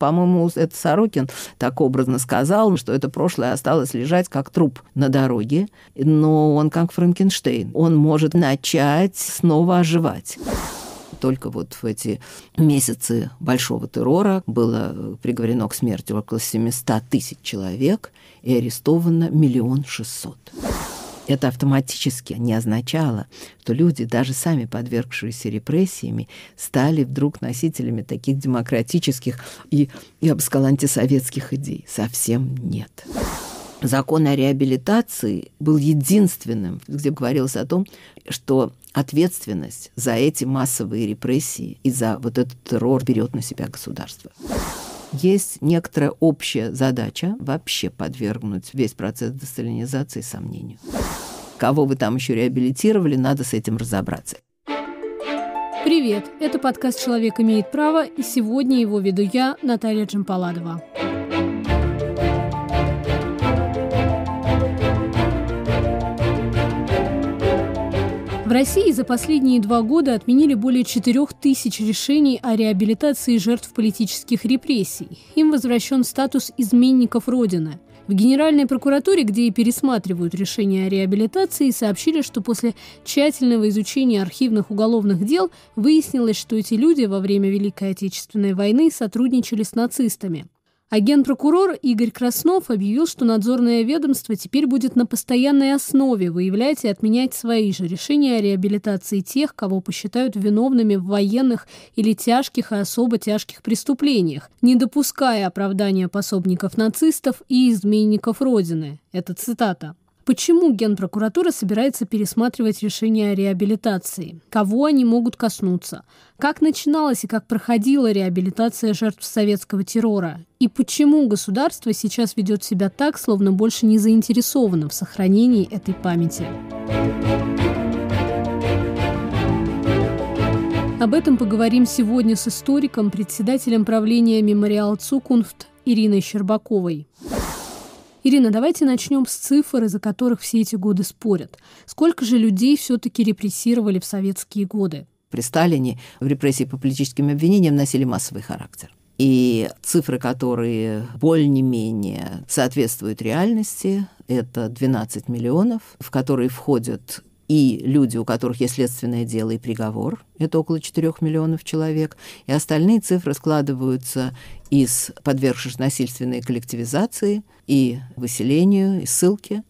По-моему, это Сорокин так образно сказал, что это прошлое осталось лежать как труп на дороге, но он как Франкенштейн. Он может начать снова оживать только вот в эти месяцы большого террора было приговорено к смерти около 700 тысяч человек и арестовано миллион шестьсот. Это автоматически не означало, что люди, даже сами подвергшиеся репрессиями, стали вдруг носителями таких демократических и, я бы сказала, антисоветских идей. Совсем нет. Закон о реабилитации был единственным, где говорилось о том, что ответственность за эти массовые репрессии и за вот этот террор берет на себя государство есть некоторая общая задача вообще подвергнуть весь процесс десталинизации сомнению. Кого вы там еще реабилитировали, надо с этим разобраться. Привет! Это подкаст «Человек имеет право», и сегодня его веду я, Наталья Джампаладова. В России за последние два года отменили более 4 тысяч решений о реабилитации жертв политических репрессий. Им возвращен статус изменников Родины. В Генеральной прокуратуре, где и пересматривают решения о реабилитации, сообщили, что после тщательного изучения архивных уголовных дел выяснилось, что эти люди во время Великой Отечественной войны сотрудничали с нацистами. Агент прокурор Игорь Краснов объявил, что надзорное ведомство теперь будет на постоянной основе выявлять и отменять свои же решения о реабилитации тех, кого посчитают виновными в военных или тяжких и а особо тяжких преступлениях, не допуская оправдания пособников нацистов и изменников Родины. Это цитата. Почему Генпрокуратура собирается пересматривать решения о реабилитации? Кого они могут коснуться? Как начиналась и как проходила реабилитация жертв советского террора? И почему государство сейчас ведет себя так, словно больше не заинтересовано в сохранении этой памяти? Об этом поговорим сегодня с историком, председателем правления мемориал Цукунфт Ириной Щербаковой. Ирина, давайте начнем с цифр, из-за которых все эти годы спорят. Сколько же людей все-таки репрессировали в советские годы? При Сталине в репрессии по политическим обвинениям носили массовый характер. И цифры, которые более-менее соответствуют реальности, это 12 миллионов, в которые входят и люди, у которых есть следственное дело и приговор, это около 4 миллионов человек, и остальные цифры складываются из подвергшись насильственной коллективизации и выселению, и ссылке,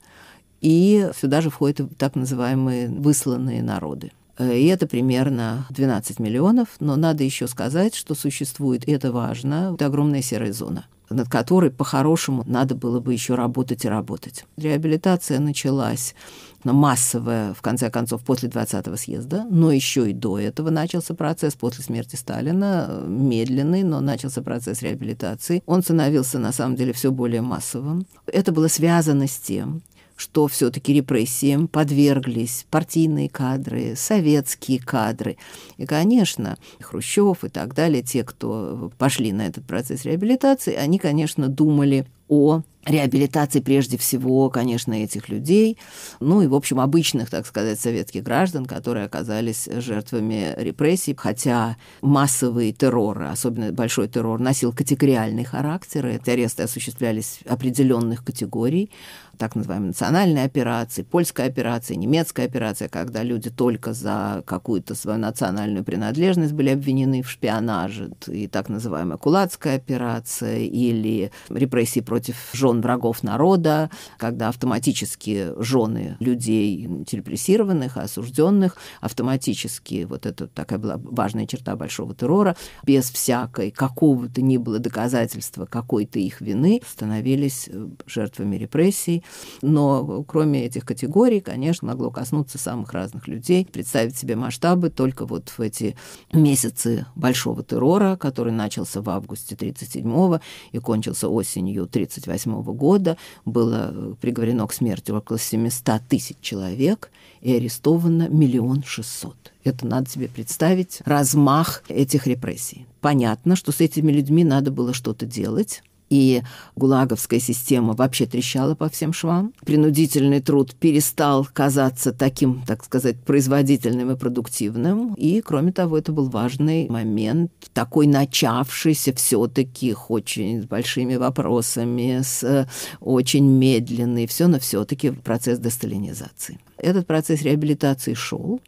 и сюда же входят так называемые высланные народы. Э, и это примерно 12 миллионов, но надо еще сказать, что существует, и это важно, это огромная серая зона над которой по-хорошему надо было бы еще работать и работать. Реабилитация началась абсолютно массовое, в конце концов, после 20-го съезда, но еще и до этого начался процесс, после смерти Сталина, э, медленный, но начался процесс реабилитации. Он становился, на самом деле, все более массовым. Это было связано с тем, что все-таки репрессиям подверглись партийные кадры, советские кадры. И, конечно, Хрущев и так далее, те, кто пошли на этот процесс реабилитации, они, конечно, думали о реабилитации прежде всего, конечно, этих людей, ну и, в общем, обычных, так сказать, советских граждан, которые оказались жертвами репрессий, хотя массовый террор, особенно большой террор, носил категориальный характер, эти аресты осуществлялись определенных категорий, так называемые национальные операции, польская операция, немецкая операция, когда люди только за какую-то свою национальную принадлежность были обвинены в шпионаже, и так называемая кулацкая операция, или репрессии против жен жен врагов народа, когда автоматически жены людей репрессированных, осужденных, автоматически, вот это такая была важная черта большого террора, без всякой какого-то ни было доказательства какой-то их вины, становились э, жертвами репрессий. Но кроме этих категорий, конечно, могло коснуться самых разных людей. Представить себе масштабы только вот в эти месяцы большого террора, который начался в августе 37-го и кончился осенью 38 1947 года было э, приговорено к смерти около 700 тысяч человек и арестовано миллион шестьсот. Это надо себе представить размах этих репрессий. Понятно, что с этими людьми надо было что-то делать и гулаговская система вообще трещала по всем швам. Принудительный труд перестал казаться таким, так сказать, производительным и продуктивным. И, кроме того, это был важный момент, такой начавшийся все-таки очень с большими вопросами, с э, очень медленный, все, но все-таки процесс десталинизации. Этот процесс реабилитации шел,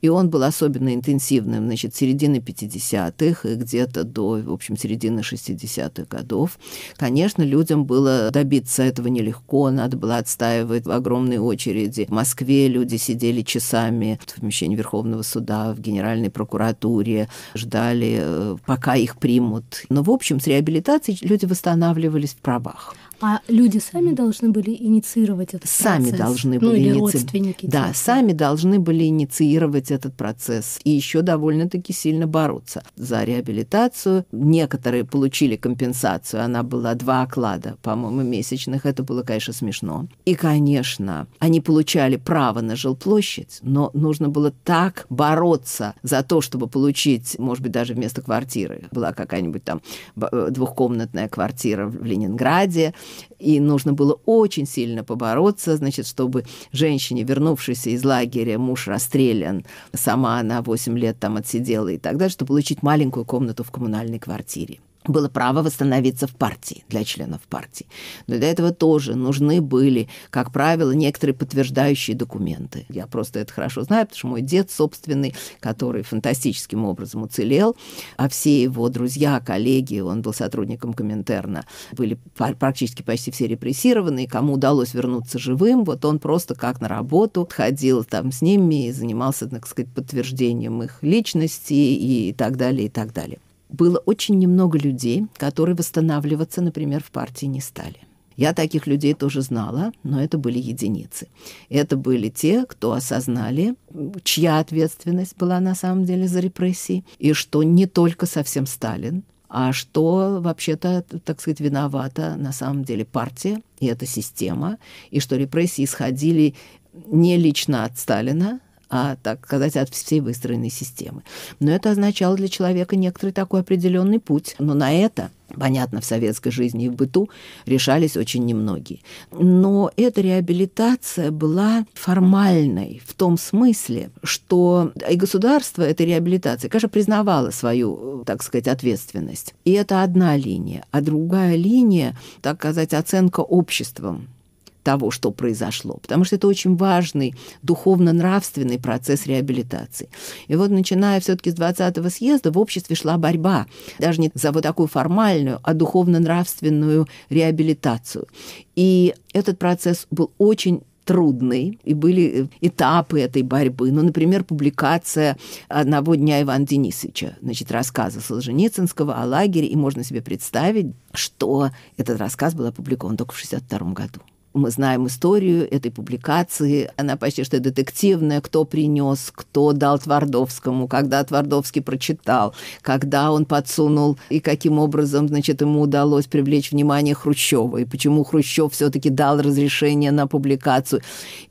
и он был особенно интенсивным, значит, середины 50-х и где-то до, в общем, середины 60-х годов. Конечно, людям было добиться этого нелегко, надо было отстаивать в огромной очереди. В Москве люди сидели часами в помещении Верховного суда, в Генеральной прокуратуре, ждали, э, пока их примут. Но, в общем, с реабилитацией люди восстанавливались в правах. А люди сами должны были инициировать этот процесс? Сами должны ну, были ну, или иници... родственники. Да, типа. сами должны были инициировать этот процесс и еще довольно-таки сильно бороться за реабилитацию. Некоторые получили компенсацию, она была два оклада, по-моему, месячных. Это было, конечно, смешно. И, конечно, они получали право на жилплощадь, но нужно было так бороться за то, чтобы получить, может быть, даже вместо квартиры. Была какая-нибудь там э, двухкомнатная квартира в Ленинграде – и нужно было очень сильно побороться, значит, чтобы женщине, вернувшейся из лагеря, муж расстрелян, сама она 8 лет там отсидела и так далее, чтобы получить маленькую комнату в коммунальной квартире было право восстановиться в партии, для членов партии. Но для этого тоже нужны были, как правило, некоторые подтверждающие документы. Я просто это хорошо знаю, потому что мой дед собственный, который фантастическим образом уцелел, а все его друзья, коллеги, он был сотрудником Коминтерна, были практически почти все репрессированы, и кому удалось вернуться живым, вот он просто как на работу ходил там с ними и занимался, так сказать, подтверждением их личности и так далее, и так далее было очень немного людей, которые восстанавливаться, например, в партии не стали. Я таких людей тоже знала, но это были единицы. Это были те, кто осознали, чья ответственность была на самом деле за репрессии, и что не только совсем Сталин, а что вообще-то, так сказать, виновата на самом деле партия и эта система, и что репрессии исходили не лично от Сталина, а, так сказать, от всей выстроенной системы. Но это означало для человека некоторый такой определенный путь. Но на это Понятно, в советской жизни и в быту решались очень немногие. Но эта реабилитация была формальной в том смысле, что и государство этой реабилитации, конечно, признавало свою, так сказать, ответственность. И это одна линия. А другая линия, так сказать, оценка обществом того, что произошло, потому что это очень важный духовно-нравственный процесс реабилитации. И вот начиная все-таки с 20-го съезда в обществе шла борьба даже не за вот такую формальную, а духовно-нравственную реабилитацию. И этот процесс был очень трудный, и были э, этапы этой борьбы. Ну, например, публикация одного дня Ивана Денисовича, значит, рассказа Солженицынского о лагере, и можно себе представить, что этот рассказ был опубликован только в 1962 году. Мы знаем историю этой публикации. Она почти что детективная. Кто принес, кто дал Твардовскому, когда Твардовский прочитал, когда он подсунул и каким образом, значит, ему удалось привлечь внимание Хрущева и почему Хрущев все-таки дал разрешение на публикацию.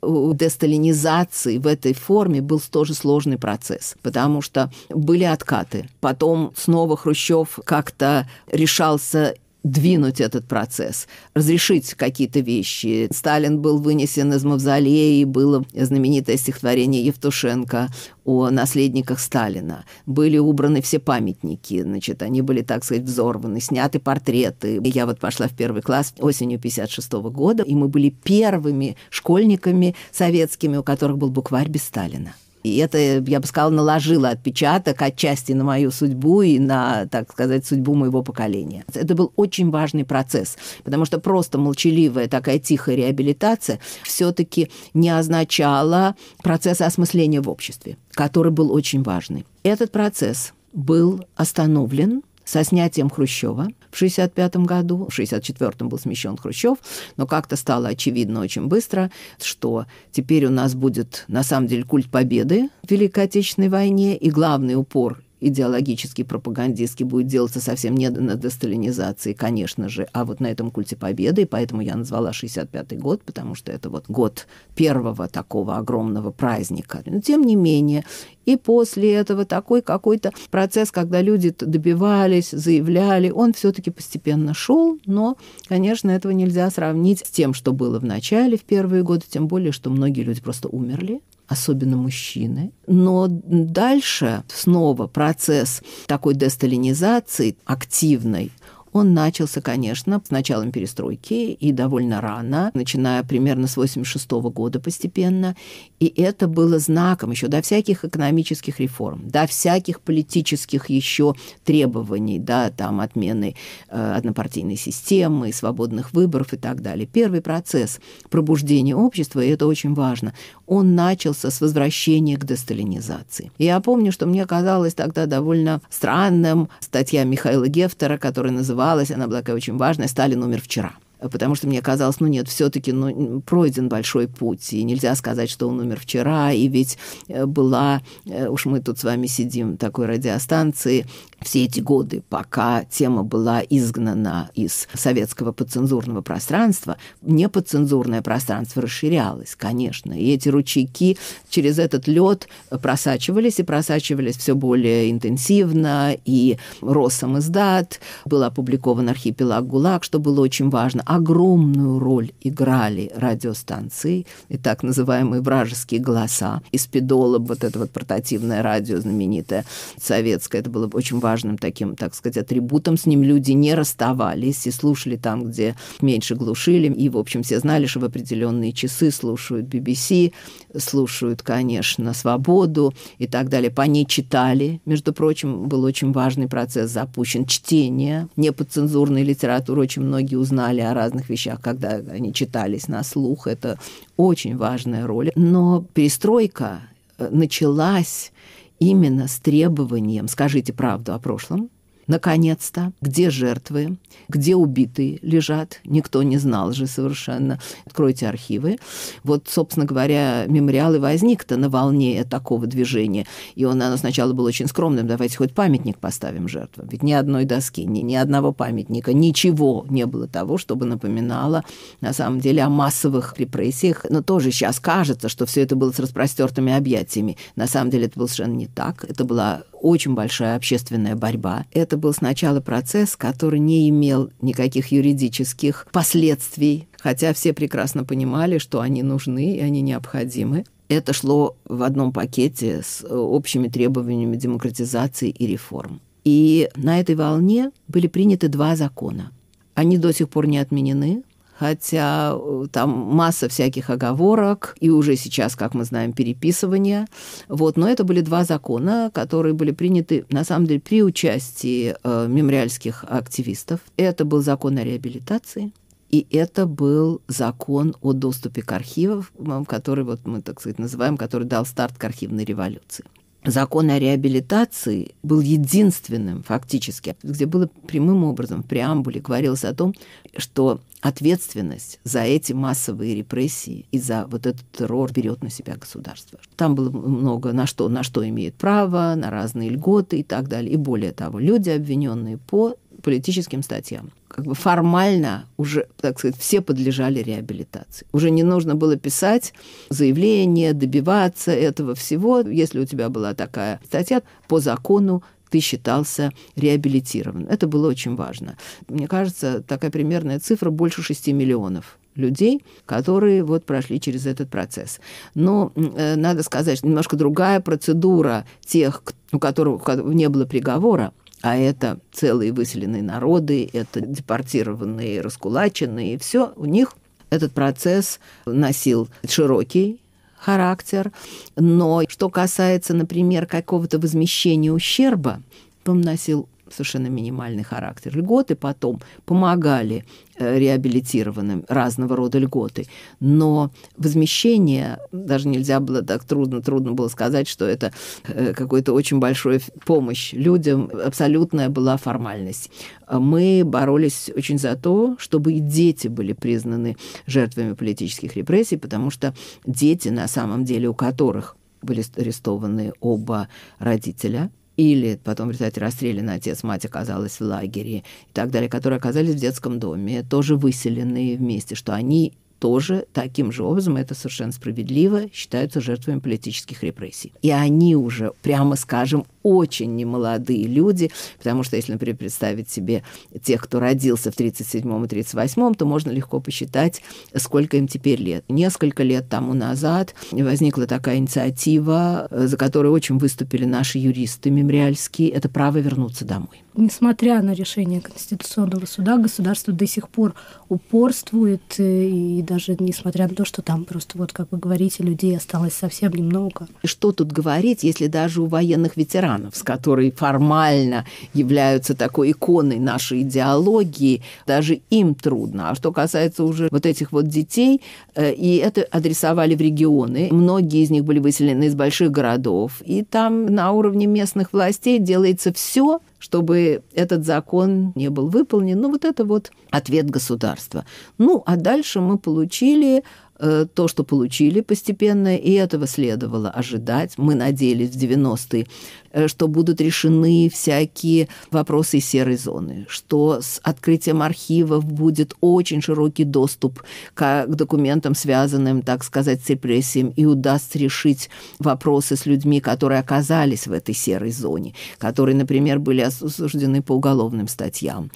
У десталинизации в этой форме был тоже сложный процесс, потому что были откаты. Потом снова Хрущев как-то решался двинуть этот процесс, разрешить какие-то вещи. Сталин был вынесен из мавзолея, и было знаменитое стихотворение Евтушенко о наследниках Сталина. Были убраны все памятники, значит, они были, так сказать, взорваны, сняты портреты. Я вот пошла в первый класс осенью 56 года, и мы были первыми школьниками советскими, у которых был букварь без Сталина. И это, я бы сказала, наложило отпечаток отчасти на мою судьбу и на, так сказать, судьбу моего поколения. Это был очень важный процесс, потому что просто молчаливая такая тихая реабилитация все-таки не означала процесса осмысления в обществе, который был очень важный. Этот процесс был остановлен – со снятием Хрущева в 1965 году. В 1964 был смещен Хрущев, но как-то стало очевидно очень быстро, что теперь у нас будет на самом деле культ победы в Великой Отечественной войне, и главный упор идеологический, пропагандистский будет делаться совсем не на десталинизации, конечно же, а вот на этом культе победы, и поэтому я назвала 65-й год, потому что это вот год первого такого огромного праздника. Но тем не менее, и после этого такой какой-то процесс, когда люди добивались, заявляли, он все-таки постепенно шел, но, конечно, этого нельзя сравнить с тем, что было в начале, в первые годы, тем более, что многие люди просто умерли, особенно мужчины. Но дальше снова процесс такой десталинизации активной он начался, конечно, с началом перестройки и довольно рано, начиная примерно с 1986 года постепенно, и это было знаком еще до всяких экономических реформ, до всяких политических еще требований, да, там отмены э, однопартийной системы, свободных выборов и так далее. Первый процесс пробуждения общества, и это очень важно, он начался с возвращения к десталинизации. И я помню, что мне казалось тогда довольно странным статья Михаила Гефтера, которая называлась, она была такая очень важная, «Сталин умер вчера» потому что мне казалось, ну нет, все-таки ну, пройден большой путь, и нельзя сказать, что он умер вчера, и ведь э, была, э, уж мы тут с вами сидим, такой радиостанции, все эти годы, пока тема была изгнана из советского подцензурного пространства, неподцензурное пространство расширялось, конечно, и эти ручейки через этот лед просачивались и просачивались все более интенсивно, и рос издат, был опубликован архипелаг ГУЛАГ, что было очень важно, огромную роль играли радиостанции и так называемые вражеские голоса. Из Педолоб, вот это вот портативное радио знаменитое советское, это было очень важным таким, так сказать, атрибутом. С ним люди не расставались и слушали там, где меньше глушили. И, в общем, все знали, что в определенные часы слушают BBC, слушают, конечно, «Свободу» и так далее. По ней читали. Между прочим, был очень важный процесс запущен. Чтение неподцензурной литература Очень многие узнали о разных вещах, когда они читались на слух. Это очень важная роль. Но перестройка э, началась именно с требованием «скажите правду о прошлом», Наконец-то, где жертвы, где убитые лежат, никто не знал же совершенно. Откройте архивы. Вот, собственно говоря, мемориал и возник-то на волне такого движения. И он оно сначала был очень скромным, давайте хоть памятник поставим жертвам. Ведь ни одной доски, ни, ни одного памятника, ничего не было того, чтобы напоминало на самом деле о массовых репрессиях. Но тоже сейчас кажется, что все это было с распростертыми объятиями. На самом деле это было совершенно не так. Это была очень большая общественная борьба. Это был сначала процесс, который не имел никаких юридических последствий, хотя все прекрасно понимали, что они нужны и они необходимы. Это шло в одном пакете с э, общими требованиями демократизации и реформ. И на этой волне были приняты два закона. Они до сих пор не отменены, хотя э, там масса всяких оговорок, и уже сейчас, как мы знаем, переписывание. Вот, но это были два закона, которые были приняты, на самом деле, при участии э, мемориальских активистов. Это был закон о реабилитации, и это был закон о доступе к архивам, который вот мы, так сказать, называем, который дал старт к архивной революции. Закон о реабилитации был единственным фактически, где было прямым образом в преамбуле говорилось о том, что ответственность за эти массовые репрессии и за вот этот террор берет на себя государство. Там было много на что, на что имеет право, на разные льготы и так далее. И более того, люди, обвиненные по политическим статьям, как бы формально уже, так сказать, все подлежали реабилитации. Уже не нужно было писать заявление, добиваться этого всего. Если у тебя была такая статья, по закону ты считался реабилитирован. Это было очень важно. Мне кажется, такая примерная цифра больше 6 миллионов людей, которые вот прошли через этот процесс. Но э, надо сказать, что немножко другая процедура тех, у которых не было приговора, а это целые выселенные народы, это депортированные, раскулаченные, все у них этот процесс носил широкий характер, но что касается, например, какого-то возмещения ущерба, он носил совершенно минимальный характер. Льготы потом помогали э, реабилитированным, разного рода льготы. Но возмещение, даже нельзя было так трудно, трудно было сказать, что это э, какой-то очень большой помощь людям, абсолютная была формальность. А мы боролись очень за то, чтобы и дети были признаны жертвами политических репрессий, потому что дети, на самом деле, у которых были арестованы оба родителя – или потом в результате расстрелянный отец, мать оказалась в лагере и так далее, которые оказались в детском доме, тоже выселенные вместе, что они тоже таким же образом, это совершенно справедливо, считаются жертвами политических репрессий. И они уже, прямо скажем, очень немолодые люди, потому что если, например, представить себе тех, кто родился в 37 и 38, то можно легко посчитать, сколько им теперь лет. Несколько лет тому назад возникла такая инициатива, э, за которой очень выступили наши юристы мемориальские, это право вернуться домой. Несмотря на решение Конституционного суда, государство до сих пор упорствует, э, и даже несмотря на то, что там просто, вот как вы говорите, людей осталось совсем немного. И что тут говорить, если даже у военных ветеранов с которые формально являются такой иконой нашей идеологии, даже им трудно. А что касается уже вот этих вот детей, э, и это адресовали в регионы, многие из них были выселены из больших городов, и там на уровне местных властей делается все, чтобы этот закон не был выполнен. Ну, вот это вот ответ государства. Ну, а дальше мы получили Э, то, что получили постепенно, и этого следовало ожидать. Мы надеялись в 90-е, э, что будут решены всякие вопросы серой зоны, что с открытием архивов будет очень широкий доступ к документам, связанным, так сказать, с репрессиям, и удастся решить вопросы с людьми, которые оказались в этой серой зоне, которые, например, были осуждены по уголовным статьям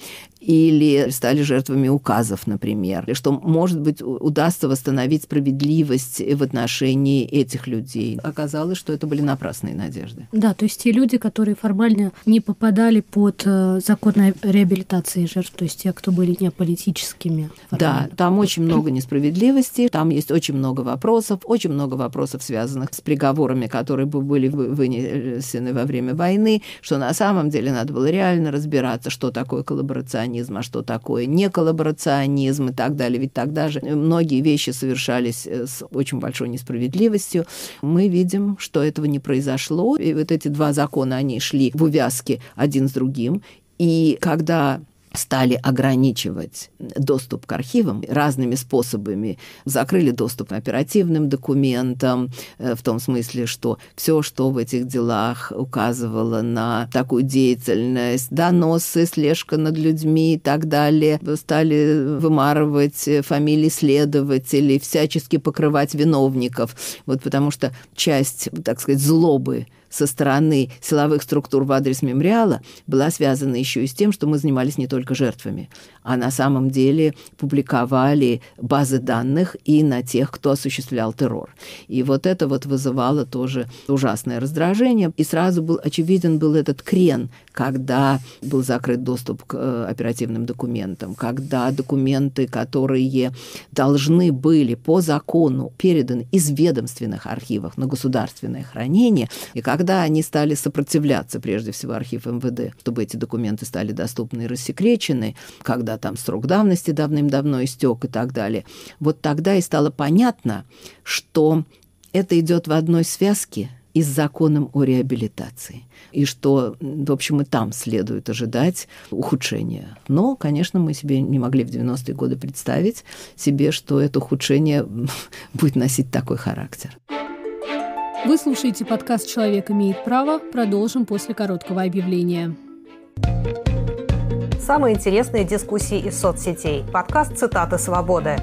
или стали жертвами указов, например, что, может быть, удастся восстановить справедливость в отношении этих людей. Оказалось, что это были напрасные надежды. Да, то есть те люди, которые формально не попадали под э, закон о реабилитации жертв, то есть те, кто были неаполитическими. Формально. Да, там очень много несправедливости, там есть очень много вопросов, очень много вопросов, связанных с приговорами, которые бы были вынесены во время войны, что на самом деле надо было реально разбираться, что такое коллаборационизм, коллаборационизм, а что такое не коллаборационизм и так далее. Ведь тогда же многие вещи совершались э, с очень большой несправедливостью. Мы видим, что этого не произошло. И вот эти два закона, они шли в увязке один с другим. И когда стали ограничивать доступ к архивам разными способами. Закрыли доступ к оперативным документам, э, в том смысле, что все, что в этих делах указывало на такую деятельность, доносы, слежка над людьми и так далее, э, стали вымарывать э, фамилии следователей, всячески покрывать виновников. Вот потому что часть, так сказать, злобы со стороны силовых структур в адрес мемориала была связана еще и с тем, что мы занимались не только жертвами а на самом деле публиковали базы данных и на тех, кто осуществлял террор. И вот это вот вызывало тоже ужасное раздражение. И сразу был очевиден был этот крен, когда был закрыт доступ к э, оперативным документам, когда документы, которые должны были по закону переданы из ведомственных архивов на государственное хранение, и когда они стали сопротивляться, прежде всего, архив МВД, чтобы эти документы стали доступны и рассекречены, когда там срок давности давным-давно истек и так далее. Вот тогда и стало понятно, что это идет в одной связке и с законом о реабилитации. И что, в общем, и там следует ожидать ухудшения. Но, конечно, мы себе не могли в 90-е годы представить себе, что это ухудшение будет носить такой характер. Вы слушаете подкаст «Человек имеет право». Продолжим после короткого объявления. thank you Самые интересные дискуссии из соцсетей. Подкаст «Цитаты свободы».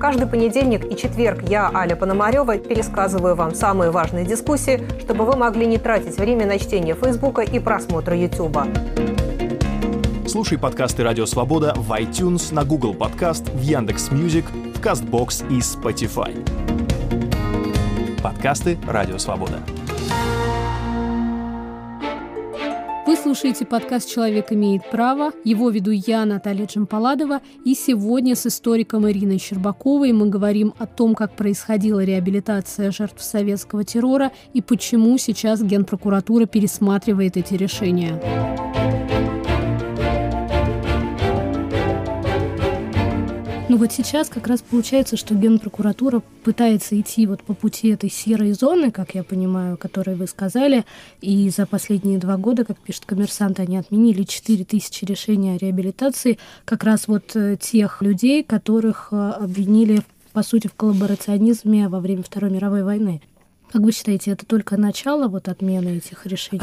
Каждый понедельник и четверг я, Аля Пономарева, пересказываю вам самые важные дискуссии, чтобы вы могли не тратить время на чтение Фейсбука и просмотра Ютуба. Слушай подкасты «Радио Свобода» в iTunes, на Google Подкаст, в Яндекс Мьюзик, в Кастбокс и Spotify. Подкасты «Радио Свобода». Вы слушаете подкаст «Человек имеет право». Его веду я, Наталья Джампаладова. И сегодня с историком Ириной Щербаковой мы говорим о том, как происходила реабилитация жертв советского террора и почему сейчас Генпрокуратура пересматривает эти решения. Ну вот сейчас как раз получается, что Генпрокуратура пытается идти вот по пути этой серой зоны, как я понимаю, о которой вы сказали, и за последние два года, как пишет коммерсант, они отменили 4000 решений о реабилитации как раз вот э, тех людей, которых э, обвинили по сути, в коллаборационизме во время Второй мировой войны. Как вы считаете, это только начало вот отмены этих решений?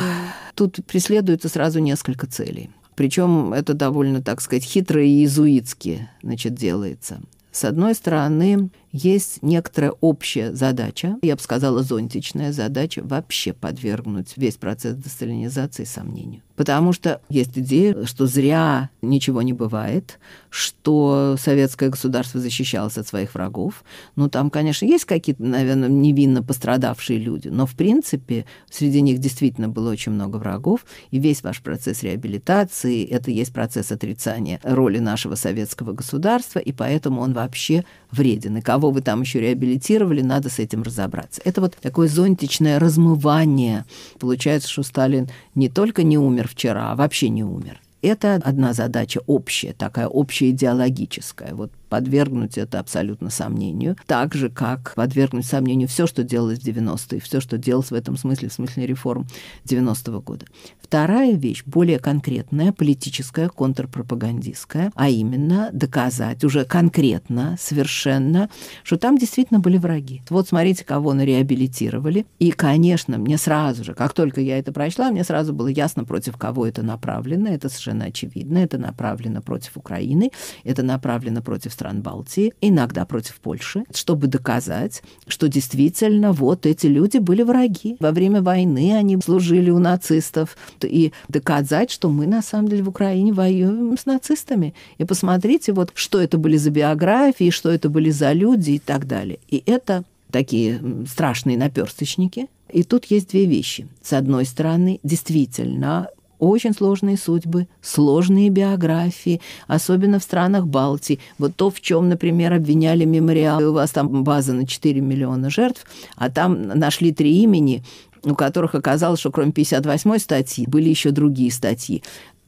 Тут преследуется сразу несколько целей. Причем это довольно, так сказать, хитро и иезуитски значит, делается. С одной стороны, есть некоторая общая задача, я бы сказала, зонтичная задача вообще подвергнуть весь процесс десталинизации сомнению. Потому что есть идея, что зря ничего не бывает, что советское государство защищалось от своих врагов. Ну, там, конечно, есть какие-то, наверное, невинно пострадавшие люди, но, в принципе, среди них действительно было очень много врагов, и весь ваш процесс реабилитации – это есть процесс отрицания роли нашего советского государства, и поэтому он вообще вреден, и кого вы там еще реабилитировали, надо с этим разобраться. Это вот такое зонтичное размывание. Получается, что Сталин не только не умер вчера, а вообще не умер. Это одна задача общая, такая общая идеологическая. Вот подвергнуть это абсолютно сомнению, так же, как подвергнуть сомнению все, что делалось в 90-е, все, что делалось в этом смысле, в смысле реформ 90-го года. Вторая вещь, более конкретная, политическая, контрпропагандистская, а именно доказать уже конкретно, совершенно, что там действительно были враги. Вот смотрите, кого они реабилитировали. И, конечно, мне сразу же, как только я это прочла, мне сразу было ясно, против кого это направлено. Это совершенно очевидно. Это направлено против Украины, это направлено против стран Балтии, иногда против Польши, чтобы доказать, что действительно вот эти люди были враги. Во время войны они служили у нацистов. И доказать, что мы на самом деле в Украине воюем с нацистами. И посмотрите, вот что это были за биографии, что это были за люди и так далее. И это такие страшные наперсточники. И тут есть две вещи. С одной стороны, действительно, очень сложные судьбы, сложные биографии, особенно в странах Балтии. Вот то, в чем, например, обвиняли мемориалы У вас там база на 4 миллиона жертв, а там нашли три имени, у которых оказалось, что кроме 58-й статьи были еще другие статьи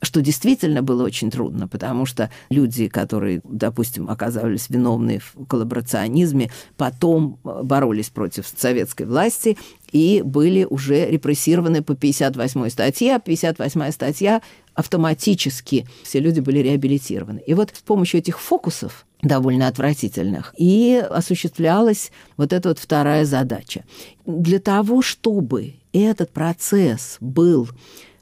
что действительно было очень трудно, потому что люди, которые, допустим, оказались виновны в коллаборационизме, потом э, боролись против советской власти и были уже репрессированы по 58 статье. А 58 статья автоматически все люди были реабилитированы. И вот с помощью этих фокусов довольно отвратительных. И осуществлялась вот эта вот вторая задача. Для того, чтобы этот процесс был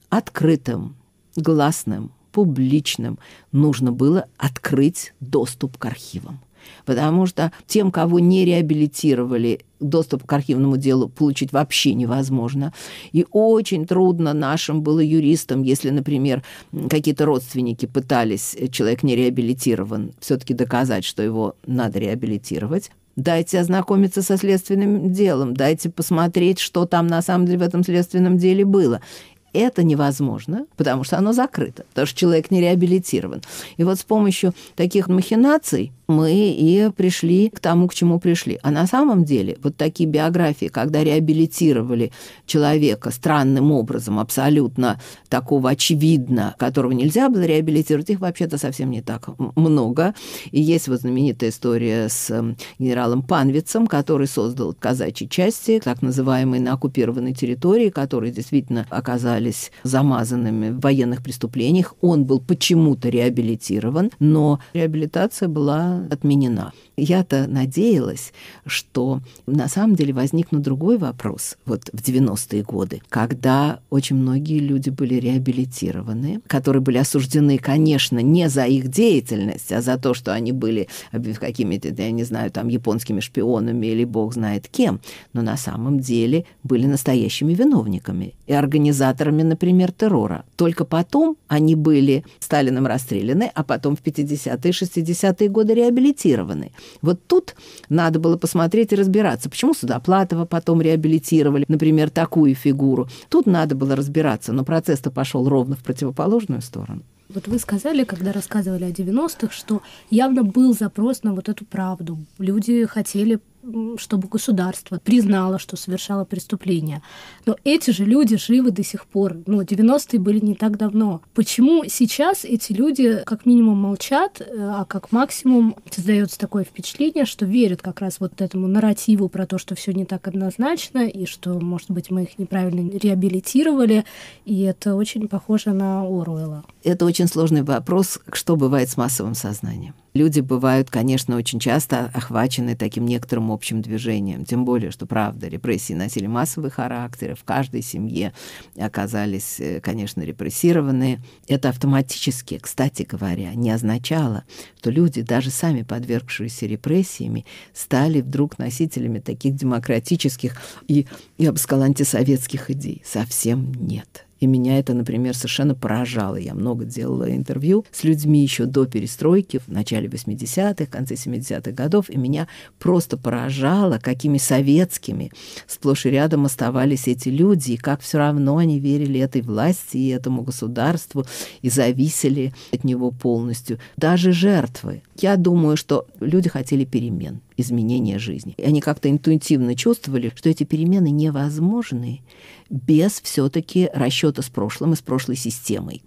открытым, гласным, публичным нужно было открыть доступ к архивам. Потому что тем, кого не реабилитировали, доступ к архивному делу получить вообще невозможно. И очень трудно нашим было юристам, если, например, какие-то родственники пытались, э, человек не реабилитирован, все-таки доказать, что его надо реабилитировать, Дайте ознакомиться со следственным делом, дайте посмотреть, что там на самом деле в этом следственном деле было это невозможно, потому что оно закрыто, потому что человек не реабилитирован. И вот с помощью таких махинаций мы и пришли к тому, к чему пришли. А на самом деле вот такие биографии, когда реабилитировали человека странным образом, абсолютно такого очевидно, которого нельзя было реабилитировать, их вообще-то совсем не так много. И есть вот знаменитая история с генералом Панвицем, который создал казачьи части, так называемые на оккупированной территории, которые действительно оказались замазанными в военных преступлениях. Он был почему-то реабилитирован, но реабилитация была отменена. Я-то надеялась, что на самом деле возникнет другой вопрос вот в 90-е годы, когда очень многие люди были реабилитированы, которые были осуждены, конечно, не за их деятельность, а за то, что они были какими-то, я не знаю, там, японскими шпионами или бог знает кем, но на самом деле были настоящими виновниками и организаторами, например, террора. Только потом они были Сталином расстреляны, а потом в 50-е 60-е годы реабилитированы. Вот тут надо было посмотреть и разбираться, почему Судоплатова потом реабилитировали, например, такую фигуру. Тут надо было разбираться, но процесс-то пошел ровно в противоположную сторону. Вот вы сказали, когда рассказывали о 90-х, что явно был запрос на вот эту правду. Люди хотели чтобы государство признало, что совершало преступление. Но эти же люди живы до сих пор. Ну, 90-е были не так давно. Почему сейчас эти люди как минимум молчат, э, а как максимум создается такое впечатление, что верят как раз вот этому нарративу про то, что все не так однозначно, и что, может быть, мы их неправильно реабилитировали, и это очень похоже на Оруэлла. Это очень сложный вопрос, что бывает с массовым сознанием. Люди бывают, конечно, очень часто охвачены таким некоторым общим движением. Тем более, что, правда, репрессии носили массовый характер, и в каждой семье оказались, э, конечно, репрессированные. Это автоматически, кстати говоря, не означало, что люди, даже сами подвергшиеся репрессиями, стали вдруг носителями таких демократических и, я бы сказала, антисоветских идей. Совсем нет. И меня это, например, совершенно поражало. Я много делала интервью с людьми еще до перестройки, в начале 80-х, конце 70-х годов, и меня просто поражало, какими советскими сплошь и рядом оставались эти люди, и как все равно они верили этой власти и этому государству, и зависели от него полностью. Даже жертвы я думаю, что люди хотели перемен, изменения жизни. И они как-то интуитивно чувствовали, что эти перемены невозможны без все-таки расчета с прошлым и с прошлой системой.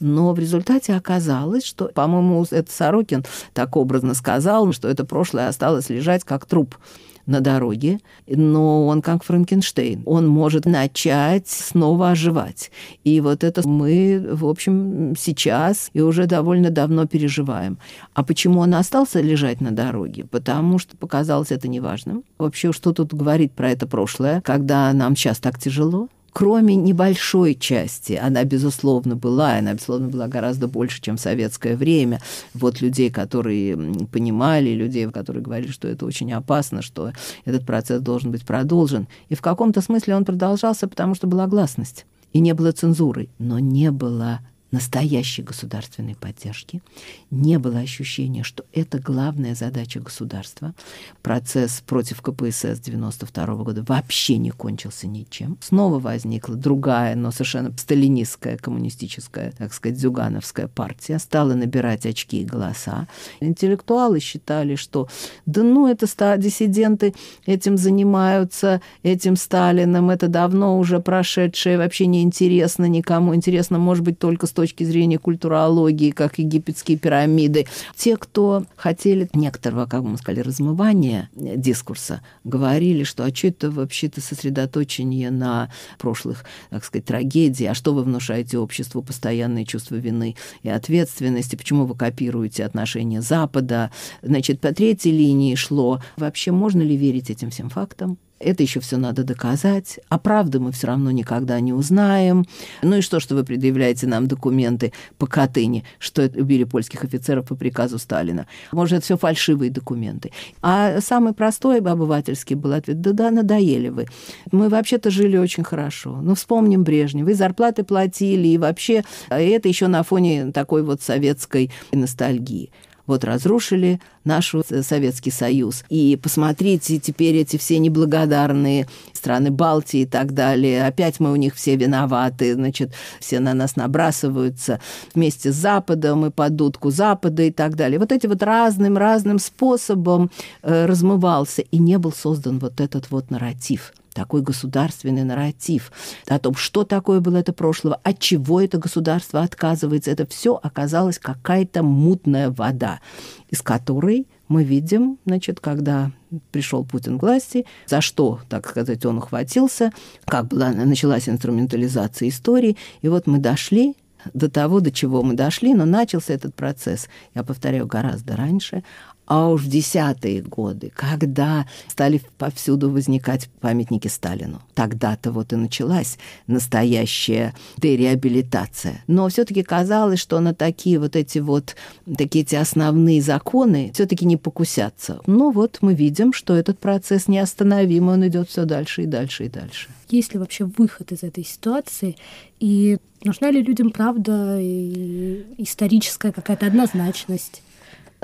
Но в результате оказалось, что, по-моему, это Сорокин так образно сказал, что это прошлое осталось лежать как труп на дороге, но он как Франкенштейн. Он может начать снова оживать. И вот это мы, в общем, сейчас и уже довольно давно переживаем. А почему он остался лежать на дороге? Потому что показалось это неважным. Вообще, что тут говорить про это прошлое, когда нам сейчас так тяжело? кроме небольшой части, она, безусловно, была, она, безусловно, была гораздо больше, чем в советское время. Вот людей, которые понимали, людей, которые говорили, что это очень опасно, что этот процесс должен быть продолжен. И в каком-то смысле он продолжался, потому что была гласность. И не было цензуры, но не было настоящей государственной поддержки, не было ощущения, что это главная задача государства. Процесс против КПСС 92 -го года вообще не кончился ничем. Снова возникла другая, но совершенно сталинистская, коммунистическая, так сказать, зюгановская партия, стала набирать очки и голоса. Интеллектуалы считали, что да ну это ста диссиденты этим занимаются, этим Сталиным, это давно уже прошедшее, вообще не интересно никому, интересно, может быть, только 100 точки зрения культурологии, как египетские пирамиды. Те, кто хотели некоторого, как мы сказали, размывания дискурса, говорили, что а что это вообще-то сосредоточение на прошлых, так сказать, трагедии, а что вы внушаете обществу постоянное чувство вины и ответственности, почему вы копируете отношения Запада. Значит, по третьей линии шло, вообще можно ли верить этим всем фактам? это еще все надо доказать, а правды мы все равно никогда не узнаем. Ну и что, что вы предъявляете нам документы по Катыни, что убили польских офицеров по приказу Сталина? Может, это все фальшивые документы. А самый простой обывательский был ответ, да-да, надоели вы. Мы вообще-то жили очень хорошо. Ну, вспомним Брежнева, и зарплаты платили, и вообще, э, это еще на фоне такой вот советской ностальгии. Вот разрушили наш э, Советский Союз. И посмотрите, теперь эти все неблагодарные страны Балтии и так далее. Опять мы у них все виноваты, значит, все на нас набрасываются вместе с Западом и под дудку Запада и так далее. Вот эти вот разным-разным способом э, размывался, и не был создан вот этот вот нарратив – такой государственный нарратив о том, что такое было это прошлое, от чего это государство отказывается. Это все оказалось какая-то мутная вода, из которой мы видим, значит, когда пришел Путин к власти, за что, так сказать, он ухватился, как была, началась инструментализация истории. И вот мы дошли до того, до чего мы дошли, но начался этот процесс, я повторяю, гораздо раньше, а уж десятые годы, когда стали повсюду возникать памятники Сталину. Тогда-то вот и началась настоящая дереабилитация. Но все-таки казалось, что на такие вот эти вот, такие эти основные законы все-таки не покусятся. Но ну вот мы видим, что этот процесс неостановим, он идет все дальше и дальше и дальше. Есть ли вообще выход из этой ситуации? И нужна ли людям правда и историческая какая-то однозначность?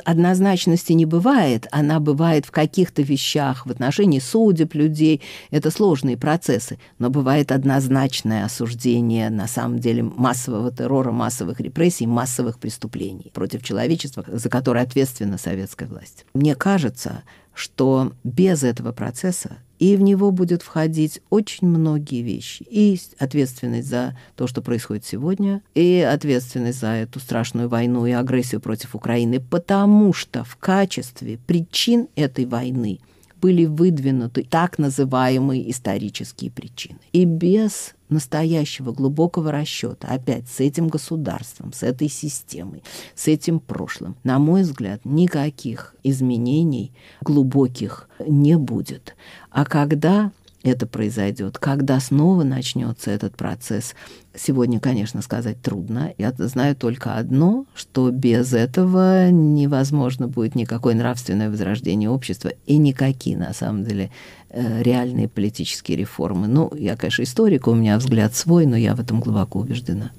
однозначности не бывает, она бывает в каких-то вещах, в отношении судеб людей, это сложные процессы, но бывает однозначное осуждение, на самом деле, массового террора, массовых репрессий, массовых преступлений против человечества, за которые ответственна советская власть. Мне кажется, что без этого процесса и в него будет входить очень многие вещи. И ответственность за то, что происходит сегодня, и ответственность за эту страшную войну и агрессию против Украины, потому что в качестве причин этой войны были выдвинуты так называемые исторические причины. И без настоящего глубокого расчета опять с этим государством, с этой системой, с этим прошлым, на мой взгляд, никаких изменений глубоких не будет. А когда это произойдет, когда снова начнется этот процесс. Сегодня, конечно, сказать трудно. Я знаю только одно, что без этого невозможно будет никакое нравственное возрождение общества и никакие, на самом деле, э, реальные политические реформы. Ну, я, конечно, историк, у меня взгляд свой, но я в этом глубоко убеждена.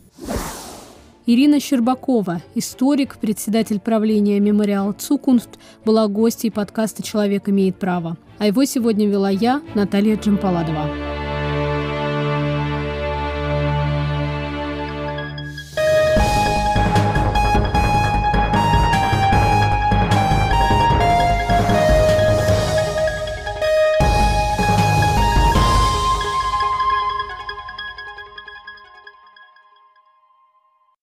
Ирина Щербакова, историк, председатель правления мемориала «Цукунфт», была гостьей подкаста «Человек имеет право». А его сегодня вела я, Наталья Джампаладова.